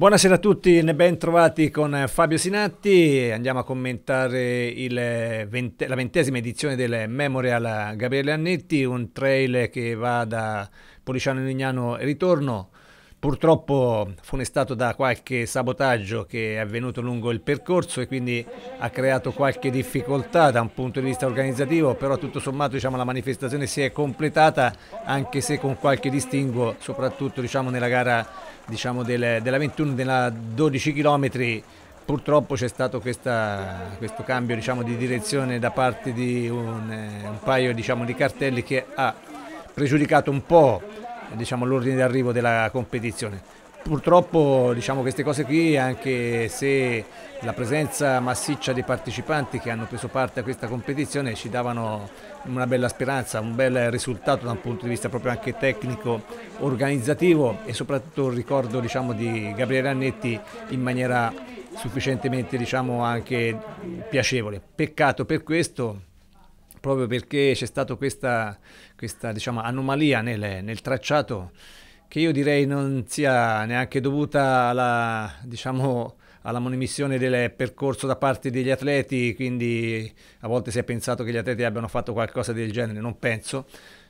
Buonasera a tutti e ben trovati con eh, Fabio Sinatti. Andiamo a commentare il, 20, eh, la ventesima edizione del Memorial Gabriele Annetti, un trail che va da Policiano Lignano e ritorno. Purtroppo funestato da qualche sabotaggio che è avvenuto lungo il percorso e quindi ha creato qualche difficoltà da un punto di vista organizzativo, però tutto sommato diciamo, la manifestazione si è completata anche se con qualche distinguo, soprattutto diciamo, nella gara diciamo, del, della 21 della 12 km purtroppo c'è stato questa, questo cambio diciamo, di direzione da parte di un, eh, un paio diciamo, di cartelli che ha pregiudicato un po' diciamo, l'ordine d'arrivo della competizione Purtroppo diciamo queste cose qui, anche se la presenza massiccia dei partecipanti che hanno preso parte a questa competizione ci davano una bella speranza, un bel risultato da un punto di vista proprio anche tecnico, organizzativo e soprattutto il ricordo diciamo, di Gabriele Annetti in maniera sufficientemente diciamo, anche piacevole. Peccato per questo, proprio perché c'è stata questa, questa diciamo, anomalia nel, nel tracciato che io direi non sia neanche dovuta alla, diciamo, alla manomissione del percorso da parte degli atleti, quindi a volte si è pensato che gli atleti abbiano fatto qualcosa del genere, non penso.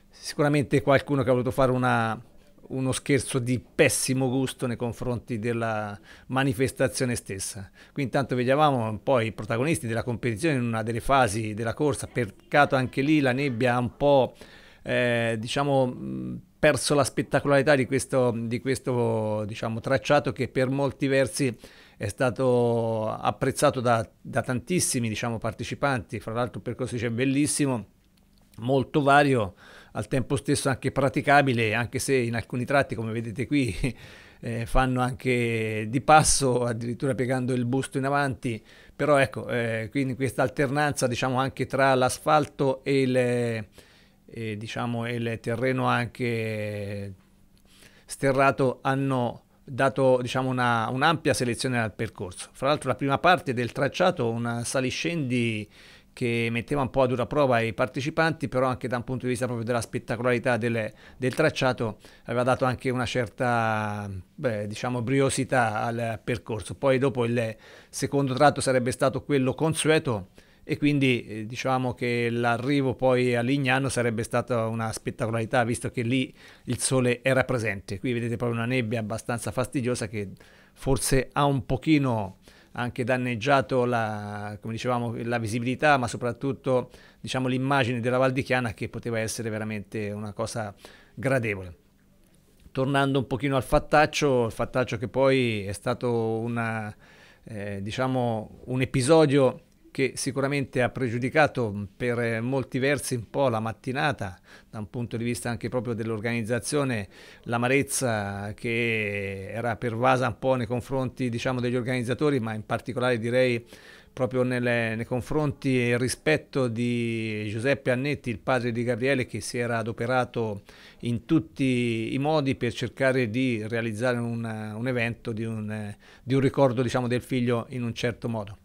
Sicuramente qualcuno che ha voluto fare una, uno scherzo di pessimo gusto nei confronti della manifestazione stessa. Qui intanto vediamo poi i protagonisti della competizione in una delle fasi della corsa, peccato anche lì la nebbia ha un po' eh, diciamo perso la spettacolarità di questo, di questo diciamo, tracciato che per molti versi è stato apprezzato da, da tantissimi diciamo, partecipanti, fra l'altro il percorso dice bellissimo, molto vario, al tempo stesso anche praticabile, anche se in alcuni tratti come vedete qui eh, fanno anche di passo, addirittura piegando il busto in avanti, però ecco, eh, quindi questa alternanza diciamo anche tra l'asfalto e il e diciamo il terreno anche sterrato hanno dato diciamo, una, un'ampia selezione al percorso. Fra l'altro la prima parte del tracciato, una saliscendi che metteva un po' a dura prova i partecipanti, però anche da un punto di vista proprio della spettacolarità del, del tracciato aveva dato anche una certa beh, diciamo briosità al percorso. Poi dopo il secondo tratto sarebbe stato quello consueto, e quindi eh, diciamo che l'arrivo poi a Lignano sarebbe stata una spettacolarità visto che lì il sole era presente. Qui vedete proprio una nebbia abbastanza fastidiosa che forse ha un pochino anche danneggiato la, dicevamo, la visibilità ma soprattutto diciamo, l'immagine della Val di Chiana che poteva essere veramente una cosa gradevole tornando un pochino al fattaccio, il fattaccio che poi è stato una, eh, diciamo, un episodio che sicuramente ha pregiudicato per eh, molti versi un po' la mattinata, da un punto di vista anche proprio dell'organizzazione, l'amarezza che era pervasa un po' nei confronti diciamo, degli organizzatori, ma in particolare direi proprio nelle, nei confronti e rispetto di Giuseppe Annetti, il padre di Gabriele, che si era adoperato in tutti i modi per cercare di realizzare un, un evento, di un, di un ricordo diciamo, del figlio in un certo modo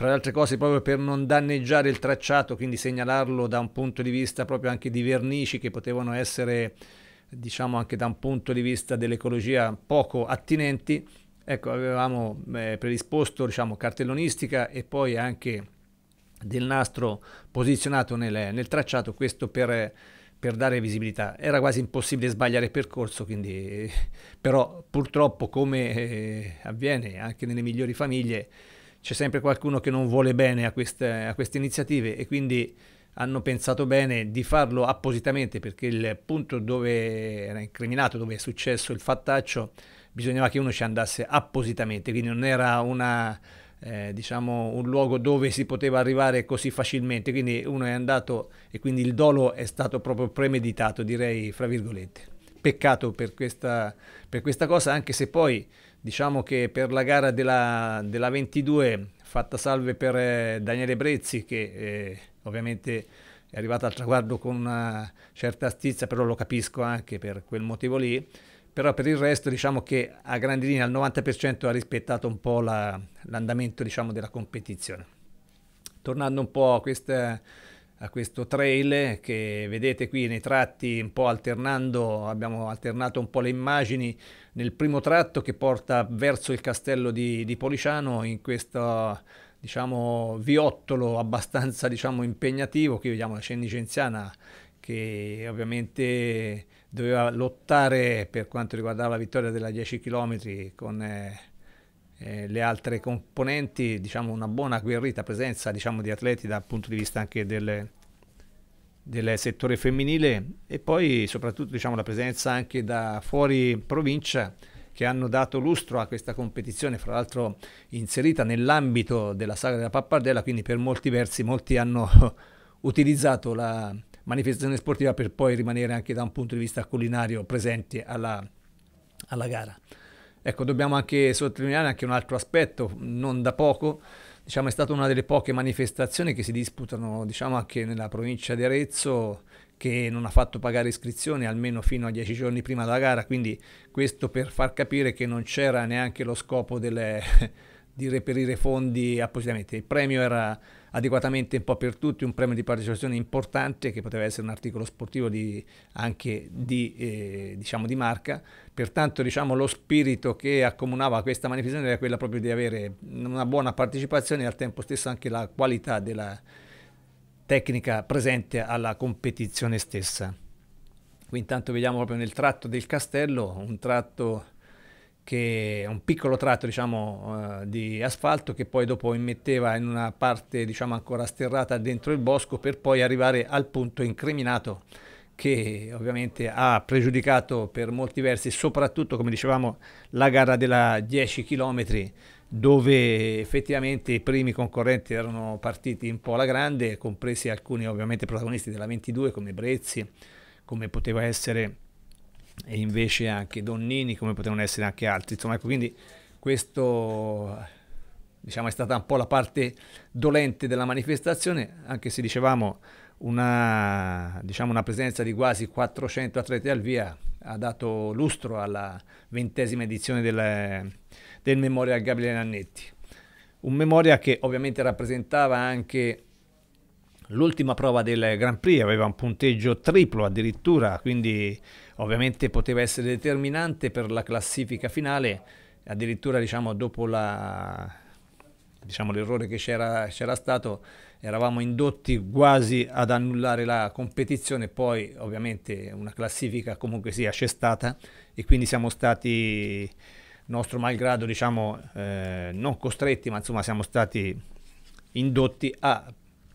fra le altre cose proprio per non danneggiare il tracciato, quindi segnalarlo da un punto di vista proprio anche di vernici che potevano essere, diciamo anche da un punto di vista dell'ecologia, poco attinenti. Ecco, avevamo eh, predisposto diciamo, cartellonistica e poi anche del nastro posizionato nel, nel tracciato, questo per per dare visibilità. Era quasi impossibile sbagliare il percorso, quindi, eh, però purtroppo come eh, avviene anche nelle migliori famiglie, c'è sempre qualcuno che non vuole bene a queste, a queste iniziative e quindi hanno pensato bene di farlo appositamente perché il punto dove era incriminato, dove è successo il fattaccio, bisognava che uno ci andasse appositamente, quindi non era una, eh, diciamo, un luogo dove si poteva arrivare così facilmente, quindi uno è andato e quindi il dolo è stato proprio premeditato, direi fra virgolette. Peccato per questa, per questa cosa, anche se poi Diciamo che per la gara della, della 22, fatta salve per eh, Daniele Brezzi, che eh, ovviamente è arrivato al traguardo con una certa stizza però lo capisco anche per quel motivo lì, però per il resto diciamo che a grandi linee al 90% ha rispettato un po' l'andamento diciamo, della competizione. Tornando un po' a questa a questo trail che vedete qui nei tratti un po' alternando, abbiamo alternato un po' le immagini nel primo tratto che porta verso il castello di, di Policiano in questo diciamo viottolo abbastanza diciamo impegnativo, qui vediamo la Cendicenziana che ovviamente doveva lottare per quanto riguardava la vittoria della 10 km con eh, eh, le altre componenti, diciamo una buona guerrita presenza diciamo, di atleti dal punto di vista anche del, del settore femminile e poi soprattutto diciamo, la presenza anche da fuori provincia che hanno dato lustro a questa competizione, fra l'altro inserita nell'ambito della saga della pappardella, quindi per molti versi molti hanno utilizzato la manifestazione sportiva per poi rimanere anche da un punto di vista culinario presenti alla, alla gara. Ecco, dobbiamo anche sottolineare anche un altro aspetto, non da poco, diciamo, è stata una delle poche manifestazioni che si disputano diciamo, anche nella provincia di Arezzo che non ha fatto pagare iscrizioni almeno fino a dieci giorni prima della gara, quindi questo per far capire che non c'era neanche lo scopo delle di reperire fondi appositamente. Il premio era adeguatamente un po' per tutti, un premio di partecipazione importante che poteva essere un articolo sportivo di, anche di, eh, diciamo di marca, pertanto diciamo, lo spirito che accomunava questa manifestazione era quello proprio di avere una buona partecipazione e al tempo stesso anche la qualità della tecnica presente alla competizione stessa. Qui intanto vediamo proprio nel tratto del castello, un tratto che è un piccolo tratto diciamo, eh, di asfalto che poi dopo immetteva in una parte diciamo, ancora sterrata dentro il bosco per poi arrivare al punto incriminato che ovviamente ha pregiudicato per molti versi soprattutto come dicevamo la gara della 10 km dove effettivamente i primi concorrenti erano partiti un po' alla grande compresi alcuni ovviamente protagonisti della 22 come Brezzi come poteva essere e invece anche Donnini come potevano essere anche altri. Insomma, ecco, quindi questo diciamo, è stata un po' la parte dolente della manifestazione, anche se dicevamo una, diciamo, una presenza di quasi 400 atleti al via ha dato lustro alla ventesima edizione del, del Memorial Gabriele Nannetti. Un Memorial che ovviamente rappresentava anche L'ultima prova del Grand Prix aveva un punteggio triplo addirittura, quindi ovviamente poteva essere determinante per la classifica finale, addirittura diciamo, dopo la, diciamo, l'errore che c'era, stato, eravamo indotti quasi ad annullare la competizione, poi ovviamente una classifica comunque sia c'è stata e quindi siamo stati, nostro malgrado, diciamo, eh, non costretti, ma insomma siamo stati indotti a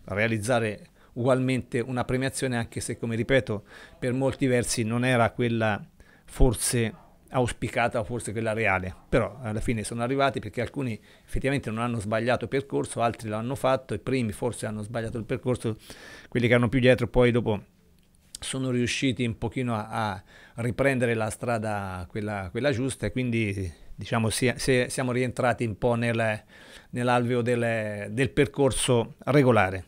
realizzare ugualmente una premiazione anche se come ripeto per molti versi non era quella forse auspicata o forse quella reale però alla fine sono arrivati perché alcuni effettivamente non hanno sbagliato il percorso altri l'hanno fatto i primi forse hanno sbagliato il percorso quelli che erano più dietro poi dopo sono riusciti un pochino a, a riprendere la strada quella, quella giusta e quindi diciamo si, si, siamo rientrati un po' nel, nell'alveo del, del percorso regolare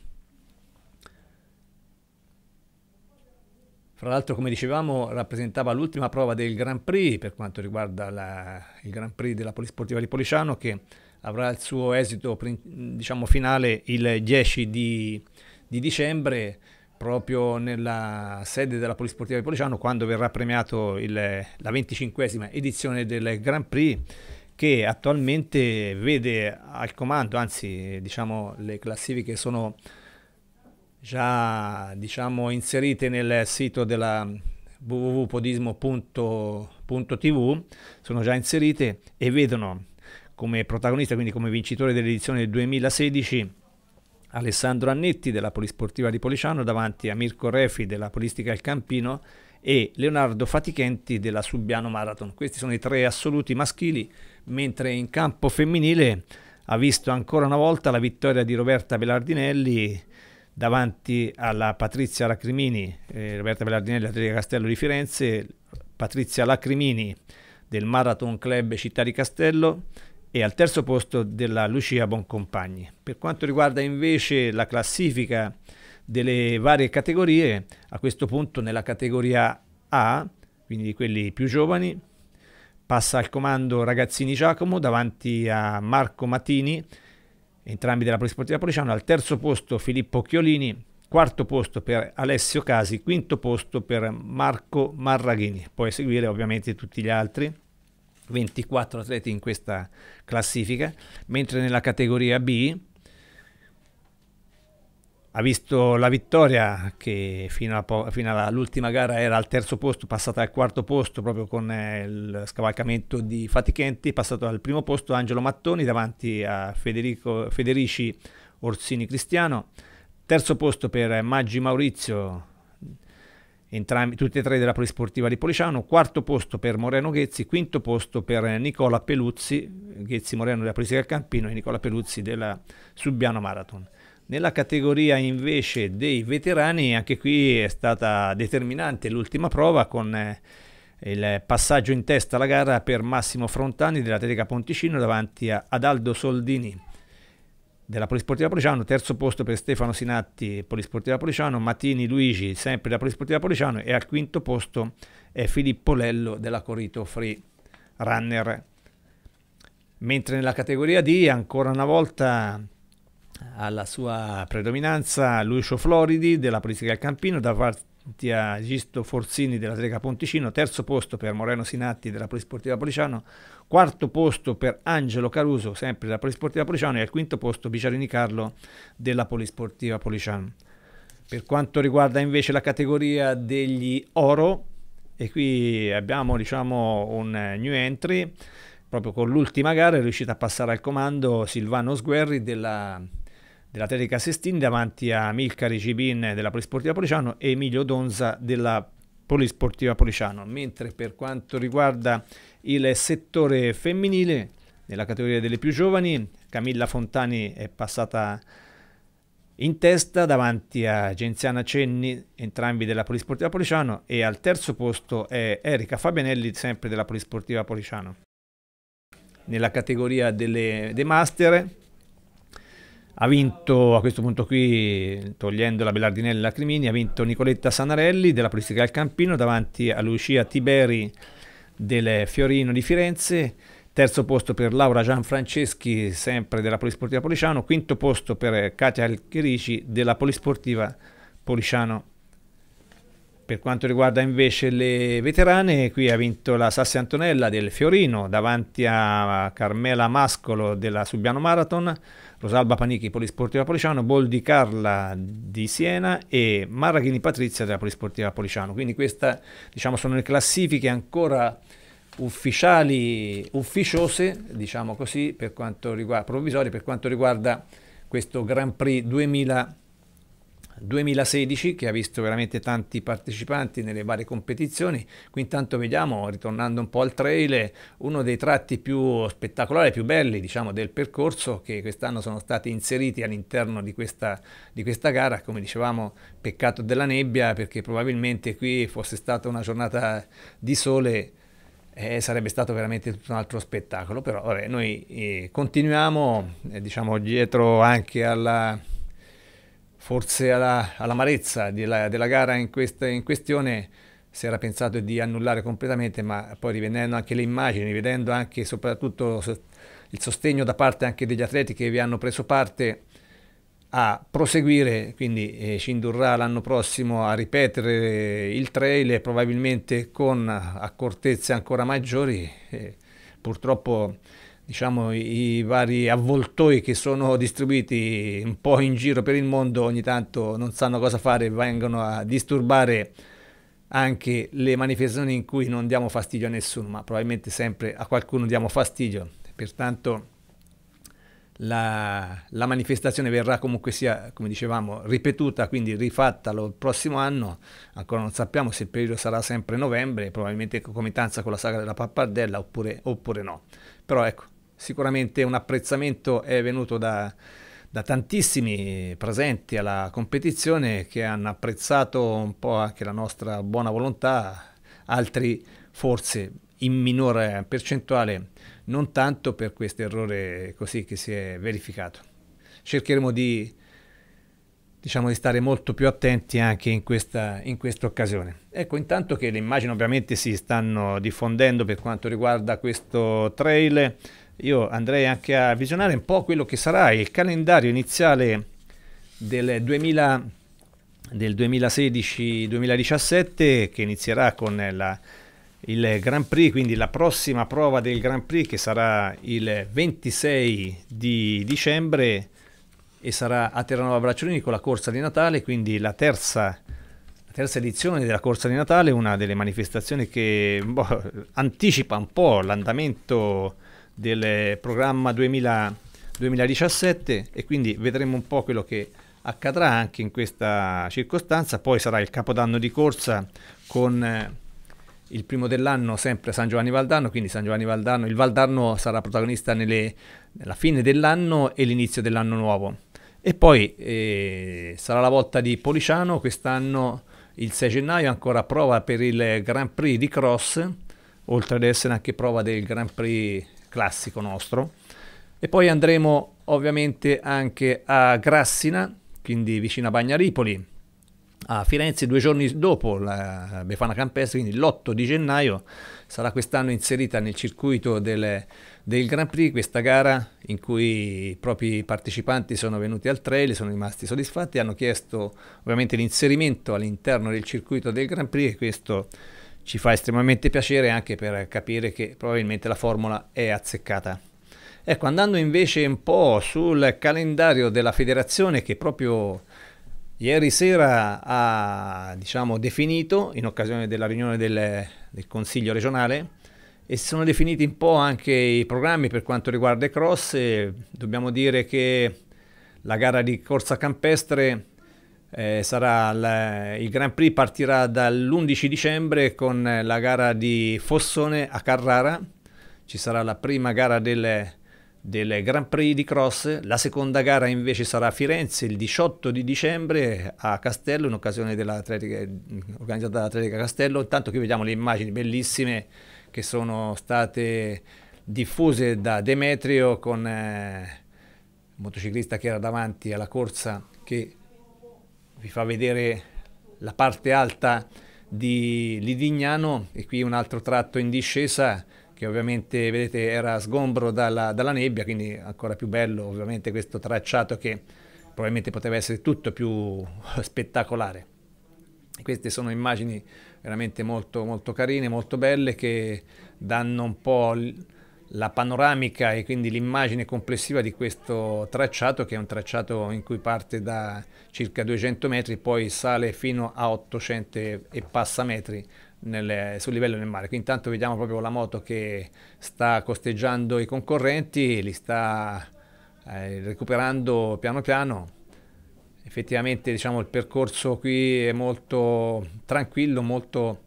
Fra l'altro, come dicevamo, rappresentava l'ultima prova del Grand Prix per quanto riguarda la, il Grand Prix della Polisportiva di Policiano che avrà il suo esito diciamo, finale il 10 di, di, dicembre proprio nella sede della Polisportiva di Policiano quando verrà premiato il, la 25esima edizione del Grand Prix che attualmente vede al comando, anzi diciamo le classifiche sono già diciamo, inserite nel sito della www.podismo.tv, sono già inserite e vedono come protagonista, quindi come vincitore dell'edizione del 2016, Alessandro Annetti della Polisportiva di Policiano davanti a Mirko Refi della Polistica del Campino e Leonardo Fatichenti della Subiano Marathon. Questi sono i tre assoluti maschili, mentre in campo femminile ha visto ancora una volta la vittoria di Roberta Belardinelli davanti alla Patrizia Lacrimini, eh, Roberta Bellardinelli, Atletica Castello di Firenze, Patrizia Lacrimini del Marathon Club Città di Castello e al terzo posto della Lucia Boncompagni. Per quanto riguarda invece la classifica delle varie categorie, a questo punto nella categoria A, quindi quelli più giovani, passa al comando Ragazzini Giacomo davanti a Marco Matini, entrambi della Polisportiva Policiano, al terzo posto Filippo Chiolini, quarto posto per Alessio Casi, quinto posto per Marco Marraghini, poi a seguire ovviamente tutti gli altri, 24 atleti in questa classifica, mentre nella categoria B ha visto la vittoria che fino, all'ultima gara era al terzo posto, passata al quarto posto proprio con eh, il scavalcamento di Fatichenti, passato al primo posto Angelo Mattoni davanti a Federico, Federici Orsini Cristiano, terzo posto per Maggi Maurizio, entrambi, tutti e tre della Polisportiva di Policiano, quarto posto per Moreno Ghezzi, quinto posto per Nicola Peluzzi, Ghezzi Moreno della Polisica del Campino e Nicola Peluzzi della Subbiano Marathon. Nella categoria invece dei veterani, anche qui è stata determinante l'ultima prova con eh, il passaggio in testa alla gara per Massimo Frontani dell'Atletica Ponticino davanti ad Aldo Soldini della Polisportiva Policiano, terzo posto per Stefano Sinatti, Polisportiva Policiano, Matini Luigi, sempre della Polisportiva Policiano e al quinto posto è Filippo Lello della Corito Free Runner. Mentre nella categoria D ancora una volta alla sua predominanza Lucio Floridi della Politica Campino davanti a Gisto Forzini della Trega Ponticino, terzo posto per Moreno Sinatti della Polisportiva Policiano, quarto posto per Angelo Caruso, sempre della Polisportiva Policiano e al quinto posto Biciarini Carlo della Polisportiva Policiano. Per quanto riguarda invece la categoria degli oro, e qui abbiamo diciamo un new entry, proprio con l'ultima gara è riuscito a passare al comando Silvano Sguerri della dell'Atletica Sestin davanti a Milcari Cipin della Polisportiva Policiano e Emilio Donza della Polisportiva Policiano, mentre per quanto riguarda il settore femminile, nella categoria delle più giovani, Camilla Fontani è passata in testa davanti a Genziana Cenni, entrambi della Polisportiva Policiano, e al terzo posto è Erika Fabianelli, sempre della Polisportiva Policiano. Nella categoria delle, dei master, ha vinto a questo punto qui, togliendo la Bellardinella Crimini, ha vinto Nicoletta Sanarelli della Polistica del Campino davanti a Lucia Tiberi del Fiorino di Firenze, terzo posto per Laura Gianfranceschi sempre della Polisportiva Policiano, quinto posto per Katia Alcherici della Polisportiva Policiano. Per quanto riguarda invece le veterane, qui ha vinto la Sassi Antonella del Fiorino davanti a Carmela Mascolo della Subiano Marathon, Rosalba Panichi, Polisportiva Policiano, Boldi Carla di Siena e Marraghini Patrizia della Polisportiva Policiano. Quindi queste diciamo, sono le classifiche ancora ufficiali, ufficiose, diciamo così, per quanto riguarda, provvisorie per quanto riguarda questo Grand Prix 2000. 2016 che ha visto veramente tanti partecipanti nelle varie competizioni. Qui intanto vediamo, ritornando un po' al trail, uno dei tratti più spettacolari, più belli diciamo, del percorso che quest'anno sono stati inseriti all'interno di questa, di questa gara. Come dicevamo, peccato della nebbia perché probabilmente qui fosse stata una giornata di sole. Eh, sarebbe stato veramente tutto un altro spettacolo, però vabbè, noi eh, continuiamo eh, diciamo, dietro anche alla, forse alla, all'amarezza della, della, gara in, quest, in questione si era pensato di annullare completamente, ma poi rivedendo anche le immagini, rivedendo anche e soprattutto il sostegno da parte anche degli atleti che vi hanno preso parte a proseguire, quindi eh, ci indurrà l'anno prossimo a ripetere il trail e probabilmente con accortezze ancora maggiori. Eh, purtroppo diciamo, i vari avvoltoi che sono distribuiti un po' in giro per il mondo ogni tanto non sanno cosa fare e vengono a disturbare anche le manifestazioni in cui non diamo fastidio a nessuno, ma probabilmente sempre a qualcuno diamo fastidio. Pertanto la, la manifestazione verrà comunque sia, come dicevamo, ripetuta, quindi rifatta il prossimo anno. Ancora non sappiamo se il periodo sarà sempre novembre, probabilmente in concomitanza con la sagra della pappardella oppure, oppure no. Però ecco, Sicuramente un apprezzamento è venuto da, da tantissimi presenti alla competizione che hanno apprezzato un po' anche la nostra buona volontà, altri forse in minore percentuale, non tanto per questo errore così che si è verificato. Cercheremo di, diciamo, di stare molto più attenti anche in questa, in questa occasione. Ecco, intanto che le immagini ovviamente si stanno diffondendo per quanto riguarda questo trail, io andrei anche a visionare un po' quello che sarà il calendario iniziale del 2000 del 2016-2017 che inizierà con la, il Grand Prix, quindi la prossima prova del Grand Prix che sarà il 26 di dicembre e sarà a Terranova Bracciolini con la corsa di Natale, quindi la terza, terza edizione della corsa di Natale, una delle manifestazioni che boh, anticipa un po' l'andamento del programma 2000, 2017 e quindi vedremo un po' quello che accadrà anche in questa circostanza. Poi sarà il capodanno di corsa con eh, il primo dell'anno sempre San Giovanni Valdarno, quindi San Giovanni Valdarno, il Valdarno sarà protagonista nelle, nella fine dell'anno e l'inizio dell'anno nuovo. E poi eh, sarà la volta di Policiano, quest'anno il 6 gennaio ancora prova per il Grand Prix di Cross, oltre ad essere anche prova del Grand Prix classico nostro. E poi andremo ovviamente anche a Grassina, quindi vicino a Bagnaripoli, a Firenze due giorni dopo la Befana Campestre, quindi l'8 di gennaio, sarà quest'anno inserita nel circuito del, del, Grand Prix questa gara in cui i propri partecipanti sono venuti al trail, sono rimasti soddisfatti, hanno chiesto ovviamente l'inserimento all'interno del circuito del Grand Prix e questo ci fa estremamente piacere anche per capire che probabilmente la formula è azzeccata. Ecco, andando invece un po' sul calendario della federazione che proprio ieri sera ha diciamo, definito in occasione della riunione del, del Consiglio regionale e si sono definiti un po' anche i programmi per quanto riguarda i cross dobbiamo dire che la gara di corsa campestre eh, la, il Grand Prix partirà dall'11 dicembre con la gara di Fossone a Carrara, ci sarà la prima gara delle, del Grand Prix di Cross, la seconda gara invece sarà a Firenze il 18 di dicembre a Castello in occasione dell'atletica organizzata dall'Atletica Castello, intanto qui vediamo le immagini bellissime che sono state diffuse da Demetrio con eh, il motociclista che era davanti alla corsa che vi fa vedere la parte alta di Lidignano e qui un altro tratto in discesa che ovviamente vedete era sgombro dalla, dalla nebbia, quindi ancora più bello ovviamente questo tracciato che probabilmente poteva essere tutto più spettacolare. Queste sono immagini veramente molto, molto carine, molto belle che danno un po' la panoramica e quindi l'immagine complessiva di questo tracciato che è un tracciato in cui parte da circa 200 metri poi sale fino a 800 e passa metri nel, sul livello del mare. Quindi intanto vediamo proprio la moto che sta costeggiando i concorrenti, li sta eh, recuperando piano piano. Effettivamente diciamo, il percorso qui è molto tranquillo, molto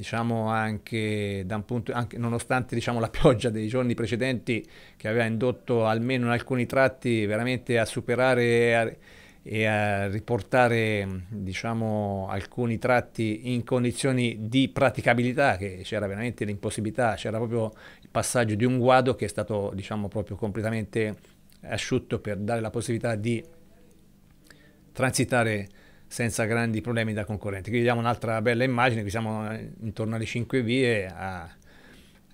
diciamo anche, punto, anche nonostante diciamo, la pioggia dei giorni precedenti che aveva indotto almeno in alcuni tratti veramente a superare e a, e a riportare diciamo, alcuni tratti in condizioni di praticabilità, che c'era veramente l'impossibilità, c'era proprio il passaggio di un guado che è stato diciamo, proprio completamente asciutto per dare la possibilità di transitare senza grandi problemi da concorrente. Qui vediamo un'altra bella immagine, qui siamo eh, intorno alle 5 vie a,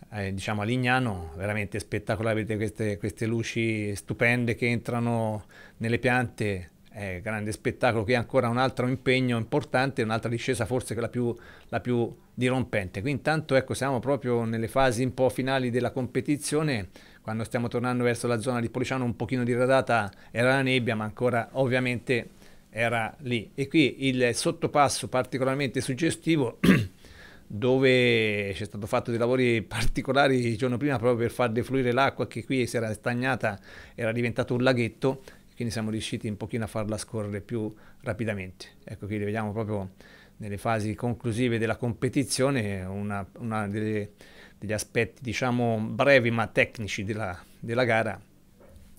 a, diciamo a Lignano, veramente spettacolare, vedete queste, queste luci stupende che entrano nelle piante, eh, grande spettacolo, qui ancora un altro impegno importante, un'altra discesa forse la più, la più dirompente. Qui intanto ecco, siamo proprio nelle fasi un po' finali della competizione, quando stiamo tornando verso la zona di Policiano un pochino diradata era la nebbia, ma ancora ovviamente era lì. E qui il sottopasso particolarmente suggestivo dove c'è stato fatto dei lavori particolari il giorno prima proprio per far defluire l'acqua che qui si era stagnata, era diventato un laghetto, quindi siamo riusciti un pochino a farla scorrere più rapidamente. Ecco qui vediamo proprio nelle fasi conclusive della competizione uno degli aspetti diciamo brevi ma tecnici della, della gara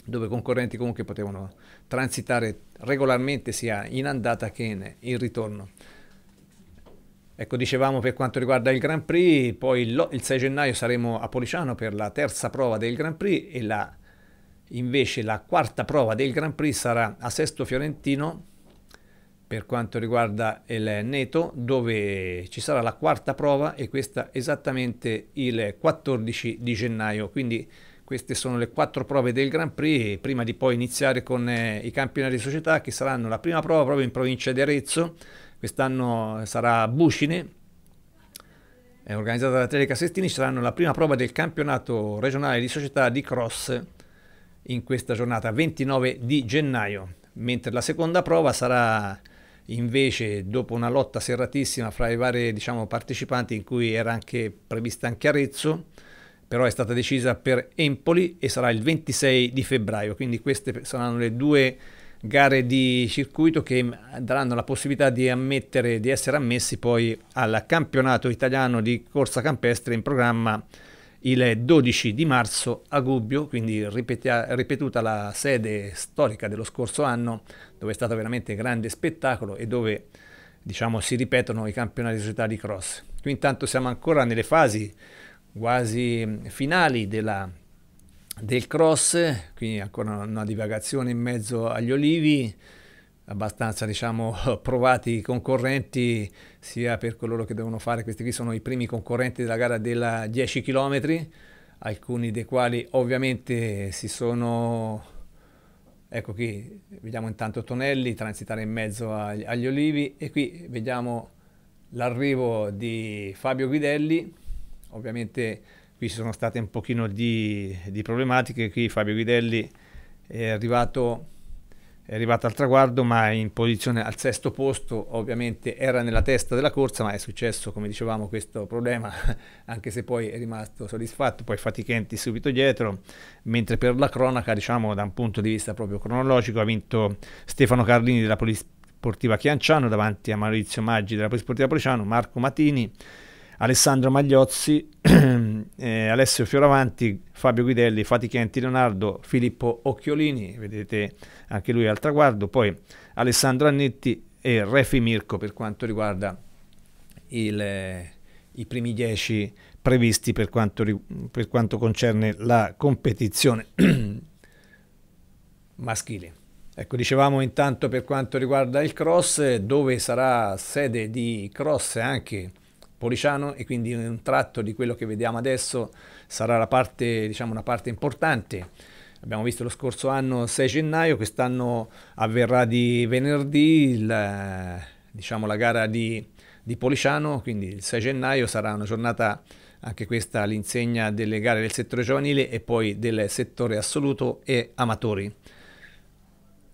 dove i concorrenti comunque potevano transitare regolarmente sia in andata che in, in ritorno. Ecco, dicevamo per quanto riguarda il Grand Prix, poi il, il 6 gennaio saremo a Policiano per la terza prova del Grand Prix e la, invece la quarta prova del Grand Prix sarà a Sesto Fiorentino per quanto riguarda il Neto, dove ci sarà la quarta prova e questa esattamente il 14 di gennaio. Quindi queste sono le quattro prove del Grand Prix prima di poi iniziare con eh, i campionati di società che saranno la prima prova proprio in provincia di Arezzo, quest'anno sarà a Bucine, è organizzata da Teleca Sestini, saranno la prima prova del campionato regionale di società di cross in questa giornata 29 di gennaio, mentre la seconda prova sarà invece dopo una lotta serratissima fra i vari diciamo, partecipanti in cui era anche prevista anche Arezzo, però è stata decisa per Empoli e sarà il 26 di febbraio, quindi queste saranno le due gare di circuito che daranno la possibilità di ammettere di essere ammessi poi al campionato italiano di corsa campestre in programma il 12 di marzo a Gubbio, quindi ripetia, ripetuta la sede storica dello scorso anno, dove è stato veramente grande spettacolo e dove diciamo si ripetono i campionati di società di cross. Qui intanto siamo ancora nelle fasi quasi mm, finali della, del cross, quindi ancora una divagazione in mezzo agli olivi, abbastanza diciamo provati i concorrenti sia per coloro che devono fare questi qui sono i primi concorrenti della gara della 10 km alcuni dei quali ovviamente si sono ecco qui vediamo intanto Tonelli transitare in mezzo agli, agli olivi e qui vediamo l'arrivo di Fabio Guidelli Ovviamente qui ci sono state un pochino di, di problematiche, qui Fabio Guidelli è arrivato è arrivata al traguardo ma in posizione al sesto posto ovviamente era nella testa della corsa ma è successo come dicevamo questo problema anche se poi è rimasto soddisfatto poi Fatichenti subito dietro mentre per la cronaca diciamo da un punto di vista proprio cronologico ha vinto Stefano Carlini della Polisportiva Chianciano davanti a Maurizio Maggi della Polisportiva Policiano Marco Matini Alessandro Magliozzi, eh, Alessio Fioravanti, Fabio Guidelli, Fatichenti Leonardo, Filippo Occhiolini, vedete anche lui al traguardo, poi Alessandro Annetti e Refi Mirko per quanto riguarda il, eh, i primi dieci previsti per quanto, per quanto concerne la competizione maschile. Ecco, dicevamo intanto per quanto riguarda il cross, dove sarà sede di cross anche Policiano e quindi un tratto di quello che vediamo adesso sarà parte, diciamo, una parte importante. Abbiamo visto lo scorso anno 6 gennaio, quest'anno avverrà di venerdì la, diciamo, la gara di, di Policiano, quindi il 6 gennaio sarà una giornata anche questa all'insegna delle gare del settore giovanile e poi del settore assoluto e amatori.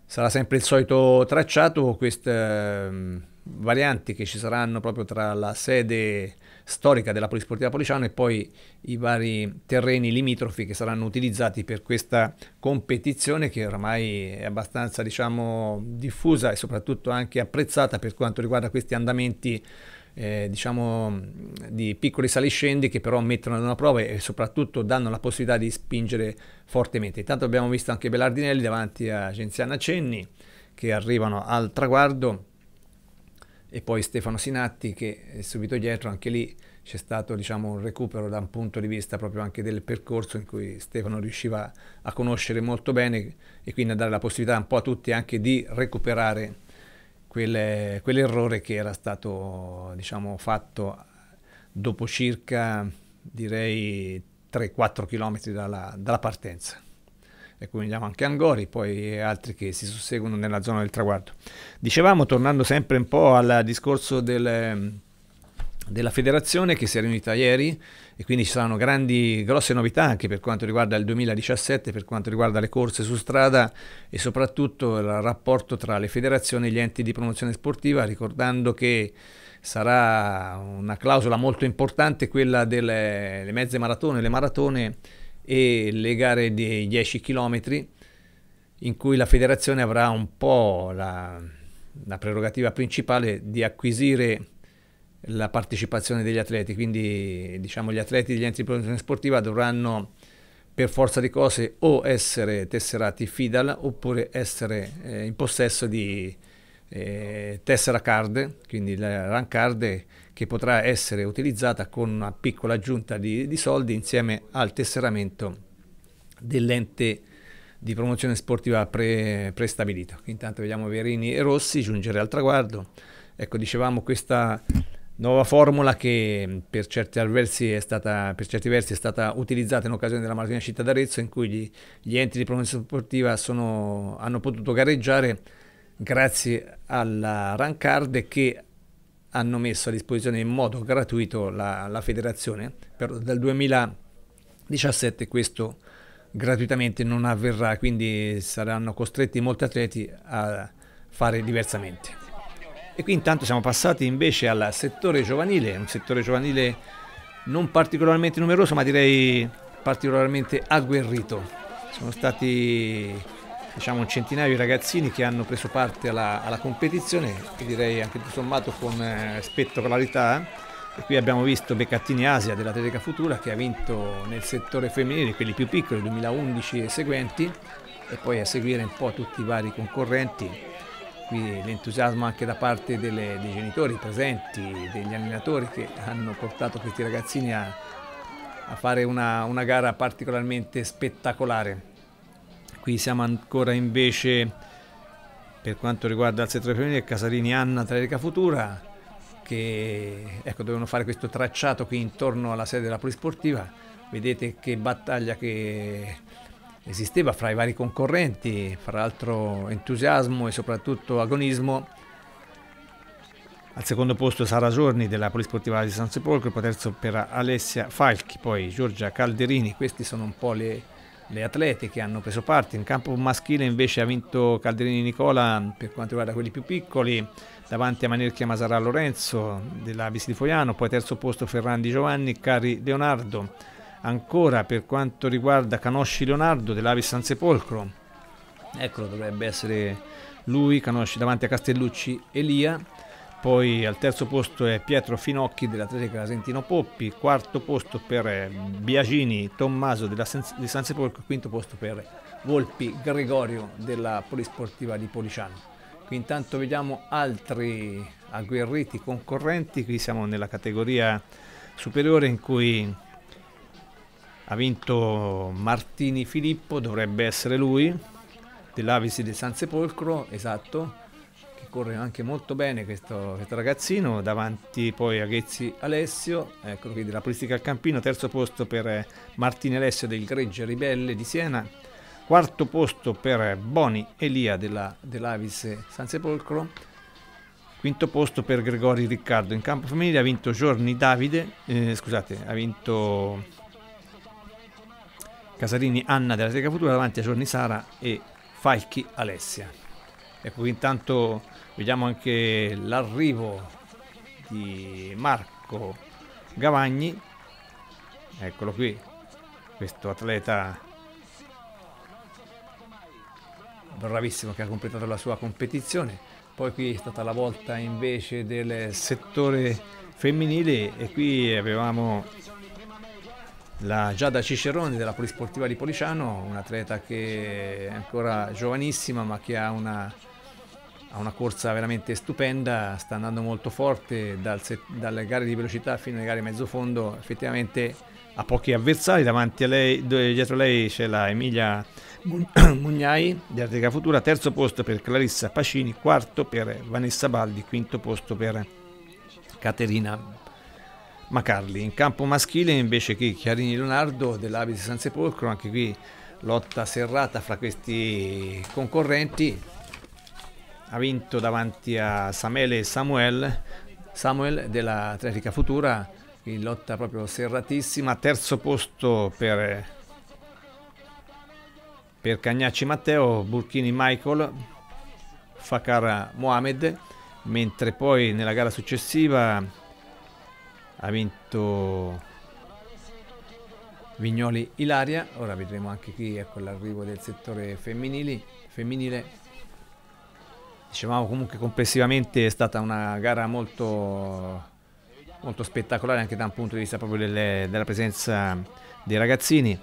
Sarà sempre il solito tracciato, questa, ehm, varianti che ci saranno proprio tra la sede storica della Polisportiva Policiano e poi i vari terreni limitrofi che saranno utilizzati per questa competizione che ormai è abbastanza diciamo, diffusa e soprattutto anche apprezzata per quanto riguarda questi andamenti eh, diciamo, di piccoli saliscendi che però mettono ad una prova e soprattutto danno la possibilità di spingere fortemente. Intanto abbiamo visto anche Belardinelli davanti a Genziana Cenni che arrivano al traguardo e poi Stefano Sinatti che eh, subito dietro anche lì c'è stato diciamo, un recupero da un punto di vista proprio anche del percorso in cui Stefano riusciva a conoscere molto bene e quindi a dare la possibilità un po' a tutti anche di recuperare quel, quell'errore che era stato diciamo, fatto dopo circa direi 3-4 km dalla, dalla partenza e cui vediamo anche Angori, poi altri che si susseguono nella zona del traguardo. Dicevamo, tornando sempre un po' al discorso del, della federazione che si è riunita ieri e quindi ci saranno grandi, grosse novità anche per quanto riguarda il 2017, per quanto riguarda le corse su strada e soprattutto il rapporto tra le federazioni e gli enti di promozione sportiva, ricordando che sarà una clausola molto importante quella delle mezze maratone, le maratone e le gare dei 10 km in cui la federazione avrà un po' la, la prerogativa principale di acquisire la partecipazione degli atleti, quindi diciamo gli atleti degli enti di promozione sportiva dovranno per forza di cose o essere tesserati FIDAL oppure essere eh, in possesso di eh, tessera card, quindi la RAN card che potrà essere utilizzata con una piccola aggiunta di, di soldi insieme al tesseramento dell'ente di promozione sportiva pre, prestabilito. Intanto vediamo Verini e Rossi giungere al traguardo. Ecco, dicevamo questa nuova formula che per certi, versi è stata, versi è stata utilizzata in occasione della Maratona Città d'Arezzo in cui gli, gli, enti di promozione sportiva sono, hanno potuto gareggiare grazie alla Rancard che hanno messo a disposizione in modo gratuito la, la federazione, però dal 2017 questo gratuitamente non avverrà, quindi saranno costretti molti atleti a fare diversamente. E qui intanto siamo passati invece al settore giovanile, un settore giovanile non particolarmente numeroso ma direi particolarmente agguerrito. Sono stati diciamo, un centinaio di ragazzini che hanno preso parte alla, alla competizione, che direi anche tutto sommato con eh, spettacolarità. E qui abbiamo visto Beccattini Asia della Teleca Futura che ha vinto nel settore femminile, quelli più piccoli, 2011 e seguenti, e poi a seguire un po' tutti i vari concorrenti. Qui l'entusiasmo anche da parte delle, dei genitori presenti, degli allenatori che hanno portato questi ragazzini a, a fare una, una gara particolarmente spettacolare qui siamo ancora invece per quanto riguarda il settore femminile Casarini Anna Trerica Futura che ecco, dovevano fare questo tracciato qui intorno alla sede della polisportiva vedete che battaglia che esisteva fra i vari concorrenti fra l'altro entusiasmo e soprattutto agonismo al secondo posto Sara Giorni della Polisportiva di San Sepolcro, terzo per Alessia Falchi, poi Giorgia Calderini, queste sono un po' le, le atlete che hanno preso parte. In campo maschile invece ha vinto Calderini Nicola per quanto riguarda quelli più piccoli, davanti a Manerchia Masarà Lorenzo della Visi di Foiano, poi terzo posto Ferrandi Giovanni, Cari Leonardo. Ancora per quanto riguarda Canosci Leonardo dell'Avis San Sepolcro, eccolo dovrebbe essere lui, Canosci davanti a Castellucci Elia poi al terzo posto è Pietro Finocchi dell'Atletico Casentino Poppi, quarto posto per eh, Biagini Tommaso della di San Sepolcro, quinto posto per Volpi Gregorio della Polisportiva di Policiano. Qui intanto vediamo altri agguerriti concorrenti, qui siamo nella categoria superiore in cui ha vinto Martini Filippo, dovrebbe essere lui, dell'Avisi di San Sepolcro, esatto, corre anche molto bene questo, questo ragazzino, davanti poi a Ghezzi Alessio, eccolo qui della politica al Campino, terzo posto per eh, Martini Alessio del Greggia Ribelle di Siena, quarto posto per Boni Elia della, dell'Avis San Sepolcro, quinto posto per Gregori Riccardo in campo famiglia ha vinto Giorni Davide, eh, scusate, ha vinto Casarini Anna della Teca Futura davanti a Giorni Sara e Falchi Alessia. Ecco, intanto vediamo anche l'arrivo di Marco Gavagni. Eccolo qui, questo atleta bravissimo che ha completato la sua competizione. Poi qui è stata la volta invece del settore femminile e qui avevamo la Giada Cicerone della Polisportiva di Policiano, un'atleta che è ancora giovanissima ma che ha una ha una corsa veramente stupenda, sta andando molto forte dal dalle gare di velocità fino alle gare mezzo fondo, effettivamente ha pochi avversari, davanti a lei, dietro lei c'è la Emilia Mugnai di Arteca Futura, terzo posto per Clarissa Pacini, quarto per Vanessa Baldi, quinto posto per Caterina Macarli. In campo maschile invece qui Chiarini Leonardo dell'Abiti San Sepolcro, anche qui lotta serrata fra questi concorrenti, ha vinto davanti a Samele Samuel, Samuel dell'Atletica Futura, in lotta proprio serratissima, terzo posto per, per Cagnacci Matteo, Burkini Michael, Fakar Mohamed, mentre poi nella gara successiva ha vinto Vignoli Ilaria, ora vedremo anche chi è con l'arrivo del settore femminile dicevamo comunque complessivamente è stata una gara molto, molto spettacolare anche da un punto di vista proprio delle, della presenza dei ragazzini.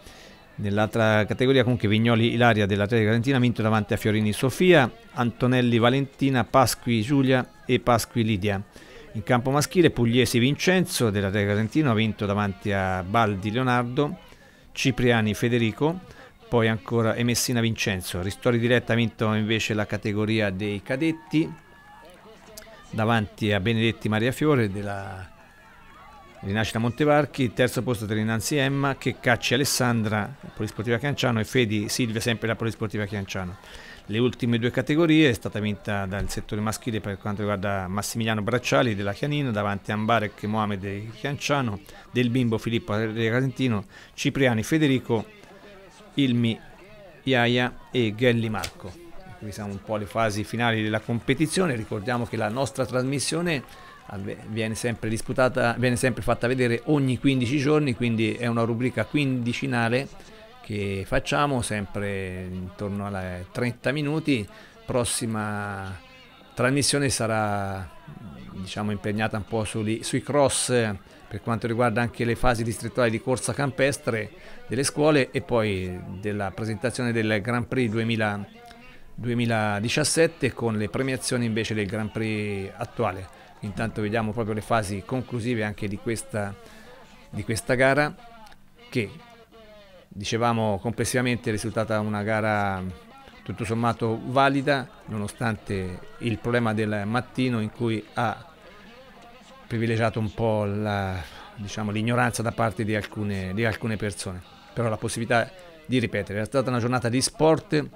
Nell'altra categoria comunque Vignoli Ilaria dell'Atletica Valentina ha vinto davanti a Fiorini Sofia, Antonelli Valentina, Pasqui Giulia e Pasqui Lidia. In campo maschile Pugliesi Vincenzo dell'Atletica Valentina ha vinto davanti a Baldi Leonardo, Cipriani Federico, poi ancora e Messina Vincenzo. Ristori Diretta ha vinto invece la categoria dei cadetti davanti a Benedetti Maria Fiore della Rinascita Montevarchi, terzo posto tra innanzi Emma che caccia Alessandra, Polisportiva Chianciano e Fedi Silvia sempre la Polisportiva Chianciano. Le ultime due categorie è stata vinta dal settore maschile per quanto riguarda Massimiliano Bracciali della Chianina davanti a Ambarek Mohamed Chianciano, del bimbo Filippo Casentino, Cipriani Federico Ilmi Iaia e Gelli Marco. Qui siamo un po' alle fasi finali della competizione, ricordiamo che la nostra trasmissione viene sempre disputata, viene sempre fatta vedere ogni 15 giorni, quindi è una rubrica quindicinale che facciamo sempre intorno alle 30 minuti. Prossima trasmissione sarà diciamo impegnata un po' sui, sui cross per quanto riguarda anche le fasi distrettuali di corsa campestre delle scuole e poi della presentazione del Grand Prix 2000, 2017 con le premiazioni invece del Grand Prix attuale. Intanto vediamo proprio le fasi conclusive anche di questa, di questa gara che dicevamo complessivamente è risultata una gara tutto sommato valida nonostante il problema del mattino in cui ha privilegiato un po' la, diciamo, l'ignoranza da parte di alcune, di alcune, persone, però la possibilità di ripetere. È stata una giornata di sport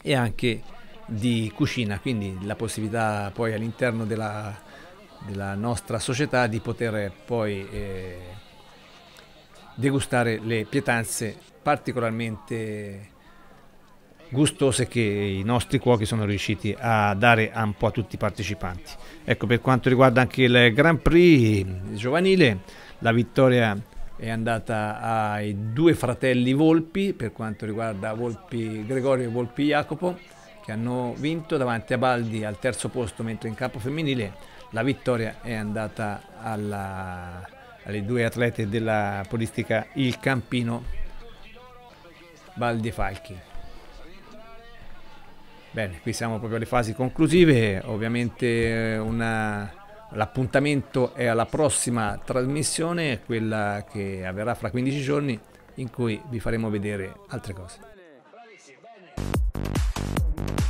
e anche di cucina, quindi la possibilità poi all'interno della, della nostra società di poter eh, poi eh, degustare le pietanze particolarmente gustose che i nostri cuochi sono riusciti a dare un po' a tutti i partecipanti. Ecco, per quanto riguarda anche il Grand Prix giovanile, la vittoria è andata ai due fratelli Volpi, per quanto riguarda Volpi Gregorio e Volpi Jacopo, che hanno vinto davanti a Baldi al terzo posto, mentre in campo femminile la vittoria è andata alla, alle due atlete della polistica Il Campino, Baldi e Falchi. Bene, qui siamo proprio alle fasi conclusive, ovviamente eh, l'appuntamento è alla prossima trasmissione, quella che avverrà fra 15 giorni, in cui vi faremo vedere altre cose. Bene, bravissimo, bene.